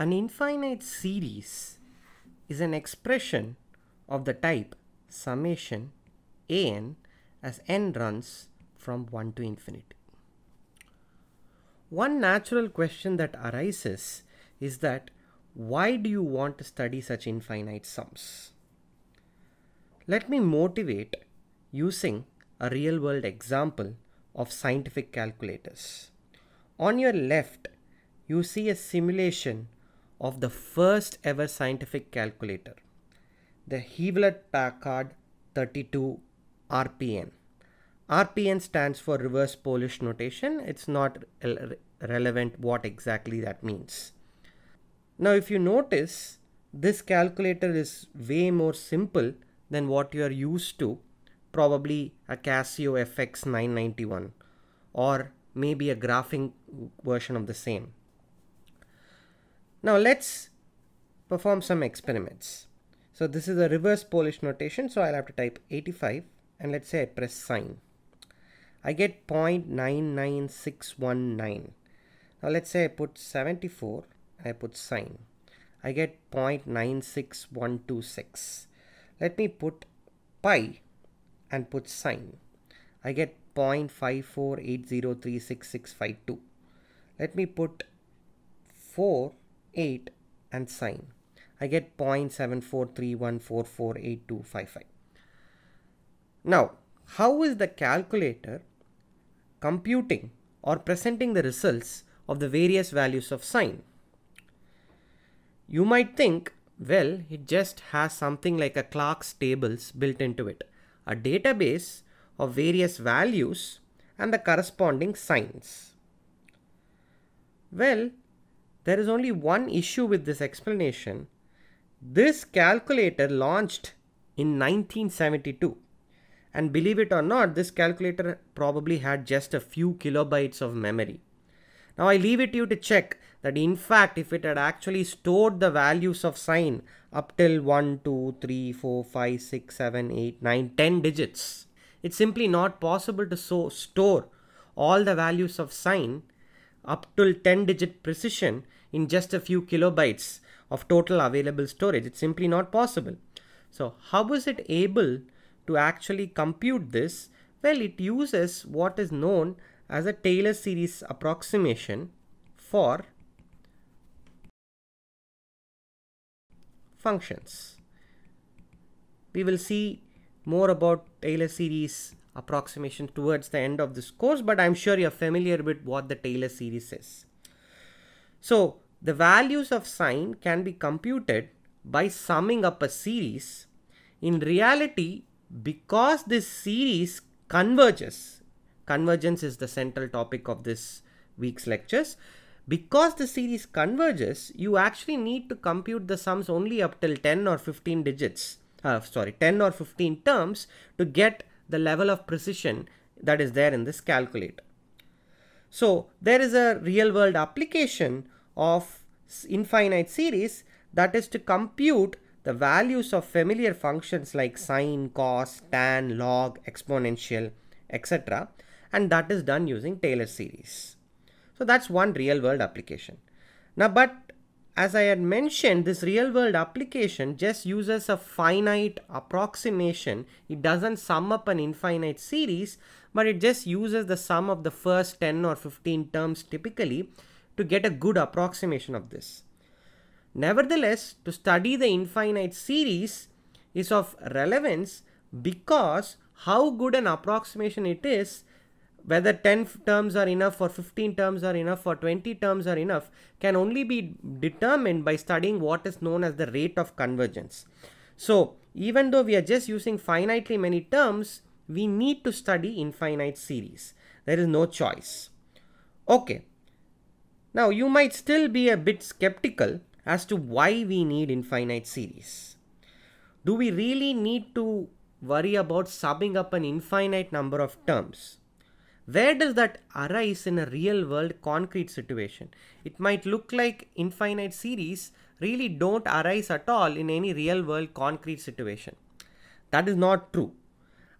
An infinite series is an expression of the type summation an as n runs from 1 to infinity. One natural question that arises is that why do you want to study such infinite sums? Let me motivate using a real world example of scientific calculators. On your left, you see a simulation of the first ever scientific calculator, the Hewlett Packard 32 RPN. RPN stands for reverse Polish notation. It's not relevant what exactly that means. Now, if you notice, this calculator is way more simple than what you are used to, probably a Casio FX991 or maybe a graphing version of the same. Now let's perform some experiments. So this is a reverse Polish notation. So I'll have to type 85 and let's say I press sign. I get 0.99619. Now let's say I put 74, I put sign. I get 0.96126. Let me put pi and put sign. I get 0.548036652. Let me put 4 8 and sine. I get 0.7431448255. Now, how is the calculator computing or presenting the results of the various values of sine? You might think, well, it just has something like a Clark's tables built into it, a database of various values and the corresponding signs. Well, there is only one issue with this explanation. This calculator launched in 1972. And believe it or not, this calculator probably had just a few kilobytes of memory. Now I leave it to you to check that in fact if it had actually stored the values of sine up till 1, 2, 3, 4, 5, 6, 7, 8, 9, 10 digits, it's simply not possible to so store all the values of sine up till 10 digit precision in just a few kilobytes of total available storage. It's simply not possible. So how is it able to actually compute this? Well, it uses what is known as a Taylor series approximation for functions. We will see more about Taylor series approximation towards the end of this course, but I'm sure you're familiar with what the Taylor series is. So the values of sine can be computed by summing up a series. In reality, because this series converges, convergence is the central topic of this week's lectures. Because the series converges, you actually need to compute the sums only up till 10 or 15 digits, uh, sorry, 10 or 15 terms to get the level of precision that is there in this calculator. So there is a real world application of infinite series that is to compute the values of familiar functions like sine, cos, tan, log, exponential, etc. And that is done using Taylor series. So that's one real world application. Now, but as I had mentioned, this real world application just uses a finite approximation. It doesn't sum up an infinite series, but it just uses the sum of the first 10 or 15 terms typically to get a good approximation of this. Nevertheless, to study the infinite series is of relevance because how good an approximation it is whether 10 terms are enough or 15 terms are enough or 20 terms are enough can only be determined by studying what is known as the rate of convergence. So even though we are just using finitely many terms, we need to study infinite series. There is no choice. Okay. Now you might still be a bit skeptical as to why we need infinite series. Do we really need to worry about summing up an infinite number of terms? Where does that arise in a real world concrete situation? It might look like infinite series really don't arise at all in any real world concrete situation. That is not true.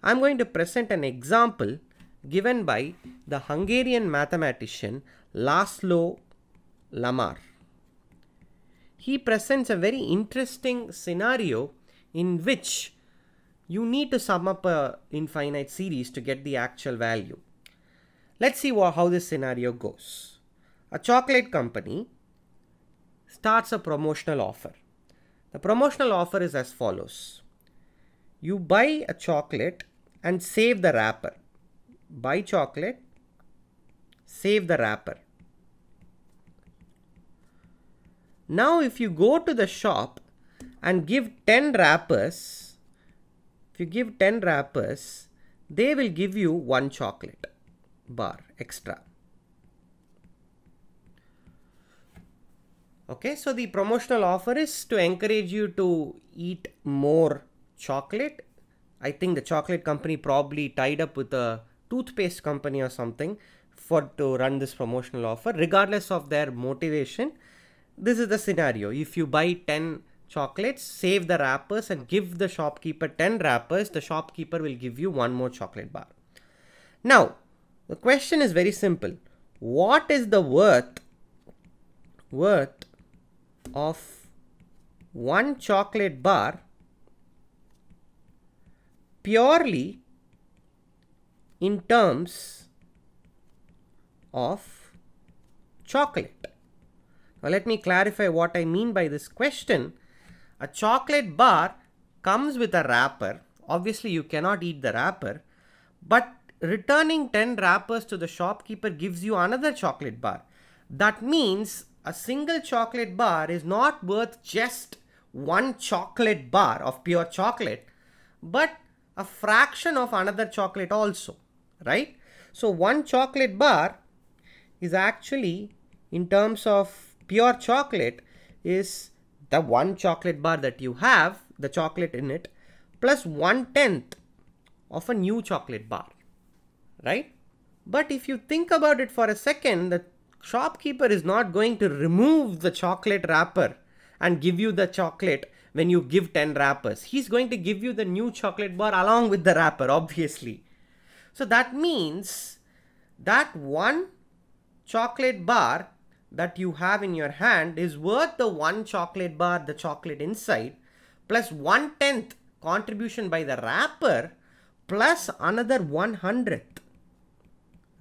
I am going to present an example given by the Hungarian mathematician Laszlo Lamar. He presents a very interesting scenario in which you need to sum up a infinite series to get the actual value. Let's see how this scenario goes. A chocolate company starts a promotional offer. The promotional offer is as follows. You buy a chocolate and save the wrapper. Buy chocolate, save the wrapper. Now if you go to the shop and give 10 wrappers, if you give 10 wrappers, they will give you one chocolate bar extra. Okay, so the promotional offer is to encourage you to eat more chocolate. I think the chocolate company probably tied up with a toothpaste company or something for to run this promotional offer regardless of their motivation. This is the scenario. If you buy 10 chocolates, save the wrappers and give the shopkeeper 10 wrappers, the shopkeeper will give you one more chocolate bar. Now, the question is very simple. What is the worth worth of one chocolate bar purely in terms of chocolate. Now let me clarify what I mean by this question. A chocolate bar comes with a wrapper. Obviously you cannot eat the wrapper but returning 10 wrappers to the shopkeeper gives you another chocolate bar. That means a single chocolate bar is not worth just one chocolate bar of pure chocolate, but a fraction of another chocolate also, right? So one chocolate bar is actually in terms of pure chocolate is the one chocolate bar that you have, the chocolate in it, plus one tenth of a new chocolate bar right? But if you think about it for a second, the shopkeeper is not going to remove the chocolate wrapper and give you the chocolate when you give 10 wrappers. He's going to give you the new chocolate bar along with the wrapper, obviously. So that means that one chocolate bar that you have in your hand is worth the one chocolate bar, the chocolate inside, plus one tenth contribution by the wrapper, plus another one hundredth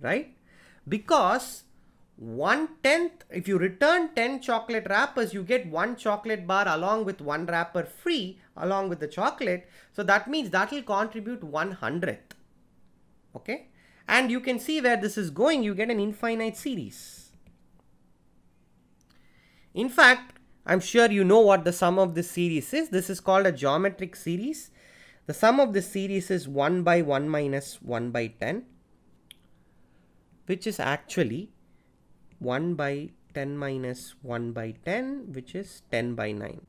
right? Because one tenth, if you return 10 chocolate wrappers, you get one chocolate bar along with one wrapper free along with the chocolate. So that means that will contribute one hundredth. Okay. And you can see where this is going. You get an infinite series. In fact, I'm sure you know what the sum of this series is. This is called a geometric series. The sum of this series is 1 by 1 minus 1 by 10 which is actually 1 by 10 minus 1 by 10, which is 10 by 9,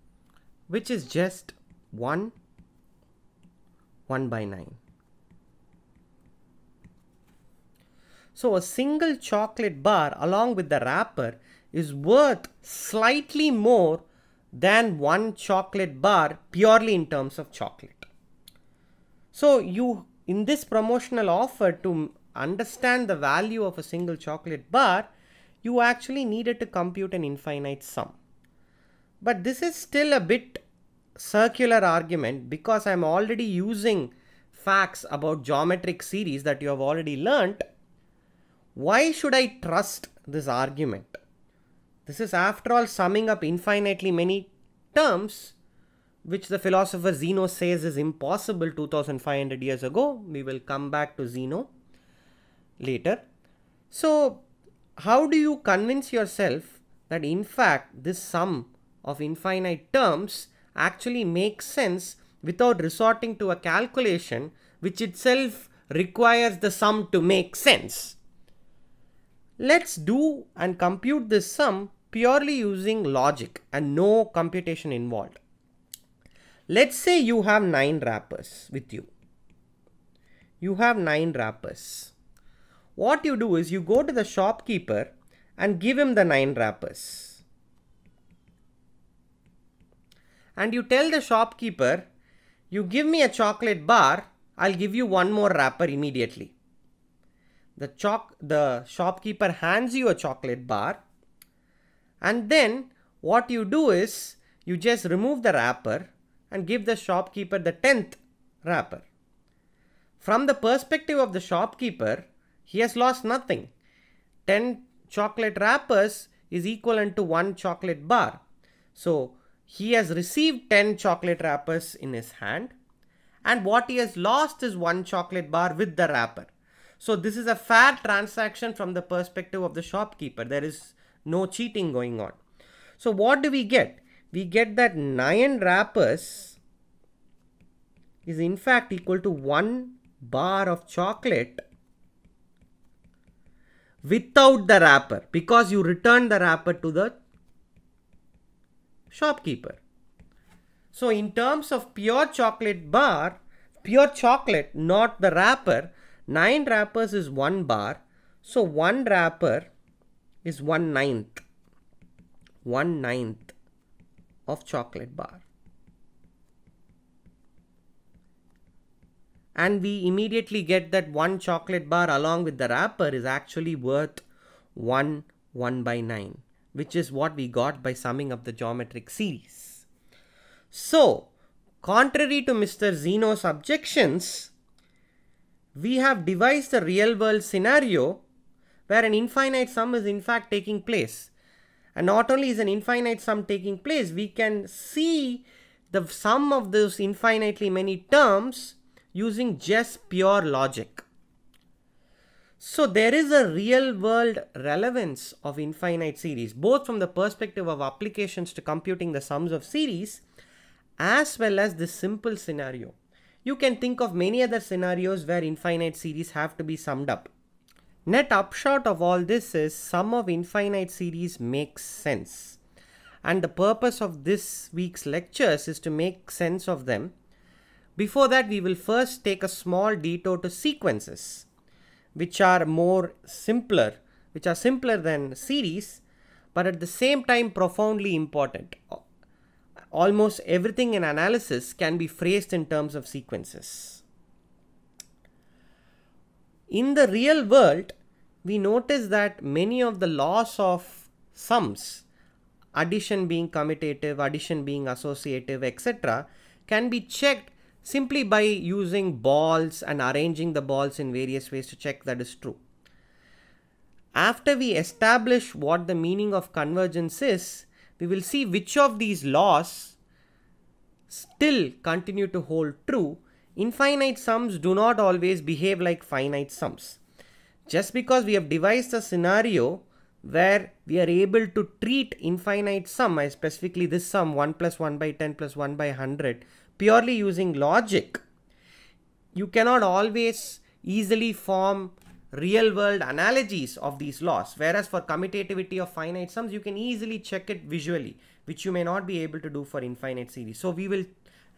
which is just 1, 1 by 9. So a single chocolate bar along with the wrapper is worth slightly more than one chocolate bar purely in terms of chocolate. So you in this promotional offer to understand the value of a single chocolate bar, you actually needed to compute an infinite sum. But this is still a bit circular argument because I'm already using facts about geometric series that you have already learnt. Why should I trust this argument? This is after all summing up infinitely many terms which the philosopher Zeno says is impossible 2500 years ago. We will come back to Zeno later. So, how do you convince yourself that in fact this sum of infinite terms actually makes sense without resorting to a calculation which itself requires the sum to make sense? Let's do and compute this sum purely using logic and no computation involved. Let's say you have 9 wrappers with you. You have 9 wrappers. What you do is you go to the shopkeeper and give him the 9 wrappers. And you tell the shopkeeper, you give me a chocolate bar, I'll give you one more wrapper immediately. The, choc the shopkeeper hands you a chocolate bar and then what you do is you just remove the wrapper and give the shopkeeper the 10th wrapper. From the perspective of the shopkeeper, he has lost nothing. 10 chocolate wrappers is equivalent to one chocolate bar. So he has received 10 chocolate wrappers in his hand and what he has lost is one chocolate bar with the wrapper. So this is a fair transaction from the perspective of the shopkeeper. There is no cheating going on. So what do we get? We get that 9 wrappers is in fact equal to 1 bar of chocolate without the wrapper because you return the wrapper to the shopkeeper. So in terms of pure chocolate bar, pure chocolate, not the wrapper, 9 wrappers is 1 bar. So 1 wrapper is 1 ninth, 1 ninth of chocolate bar. and we immediately get that one chocolate bar along with the wrapper is actually worth 1 1 by 9 which is what we got by summing up the geometric series. So contrary to Mr. Zeno's objections we have devised a real world scenario where an infinite sum is in fact taking place and not only is an infinite sum taking place we can see the sum of those infinitely many terms using just pure logic. So there is a real world relevance of infinite series, both from the perspective of applications to computing the sums of series, as well as this simple scenario. You can think of many other scenarios where infinite series have to be summed up. Net upshot of all this is sum of infinite series makes sense. And the purpose of this week's lectures is to make sense of them before that, we will first take a small detour to sequences, which are more simpler, which are simpler than series, but at the same time profoundly important. Almost everything in analysis can be phrased in terms of sequences. In the real world, we notice that many of the laws of sums, addition being commutative, addition being associative, etc., can be checked simply by using balls and arranging the balls in various ways to check that is true. After we establish what the meaning of convergence is, we will see which of these laws still continue to hold true. Infinite sums do not always behave like finite sums. Just because we have devised a scenario where we are able to treat infinite sum, specifically this sum 1 plus 1 by 10 plus 1 by 100 purely using logic, you cannot always easily form real world analogies of these laws. Whereas for commutativity of finite sums, you can easily check it visually, which you may not be able to do for infinite series. So we will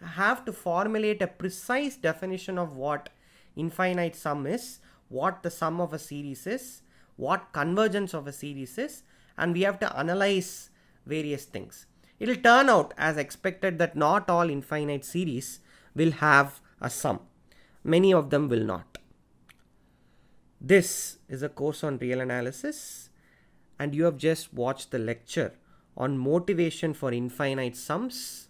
have to formulate a precise definition of what infinite sum is, what the sum of a series is, what convergence of a series is, and we have to analyze various things it will turn out as expected that not all infinite series will have a sum. Many of them will not. This is a course on real analysis and you have just watched the lecture on motivation for infinite sums